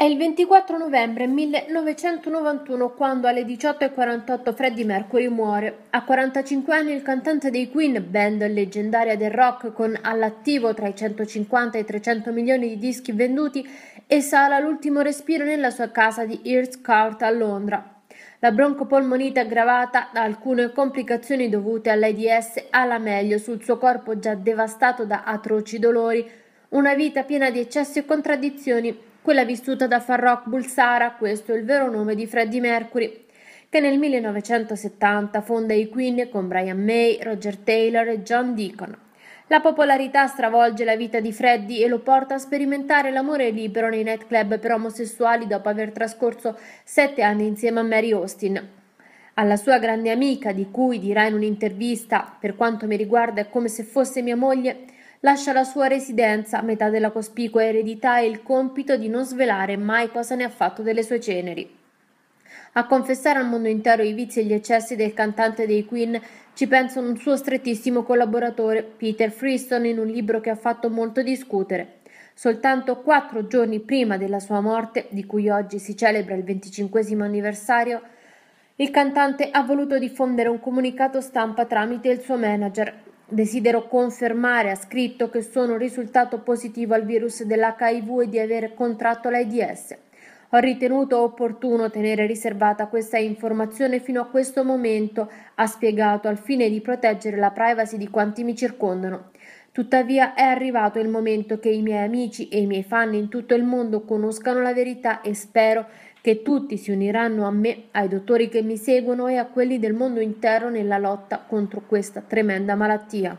È il 24 novembre 1991 quando alle 18.48 Freddie Mercury muore. A 45 anni il cantante dei Queen, band leggendaria del rock con all'attivo tra i 150 e i 300 milioni di dischi venduti, esala l'ultimo respiro nella sua casa di Earth Court a Londra. La broncopolmonite aggravata da alcune complicazioni dovute all'AIDS alla meglio sul suo corpo già devastato da atroci dolori, una vita piena di eccessi e contraddizioni quella vissuta da Rock Bulsara, questo è il vero nome di Freddie Mercury, che nel 1970 fonda i Queen con Brian May, Roger Taylor e John Deacon. La popolarità stravolge la vita di Freddie e lo porta a sperimentare l'amore libero nei nightclub per omosessuali dopo aver trascorso sette anni insieme a Mary Austin. Alla sua grande amica, di cui dirà in un'intervista, per quanto mi riguarda è come se fosse mia moglie, lascia la sua residenza, metà della cospicua eredità e il compito di non svelare mai cosa ne ha fatto delle sue ceneri. A confessare al mondo intero i vizi e gli eccessi del cantante dei Queen ci pensa un suo strettissimo collaboratore, Peter Freeston, in un libro che ha fatto molto discutere. Soltanto quattro giorni prima della sua morte, di cui oggi si celebra il venticinquesimo anniversario, il cantante ha voluto diffondere un comunicato stampa tramite il suo manager, Desidero confermare, ha scritto, che sono risultato positivo al virus dell'HIV e di aver contratto l'AIDS. Ho ritenuto opportuno tenere riservata questa informazione fino a questo momento, ha spiegato, al fine di proteggere la privacy di quanti mi circondano. Tuttavia è arrivato il momento che i miei amici e i miei fan in tutto il mondo conoscano la verità e spero che tutti si uniranno a me, ai dottori che mi seguono e a quelli del mondo intero nella lotta contro questa tremenda malattia.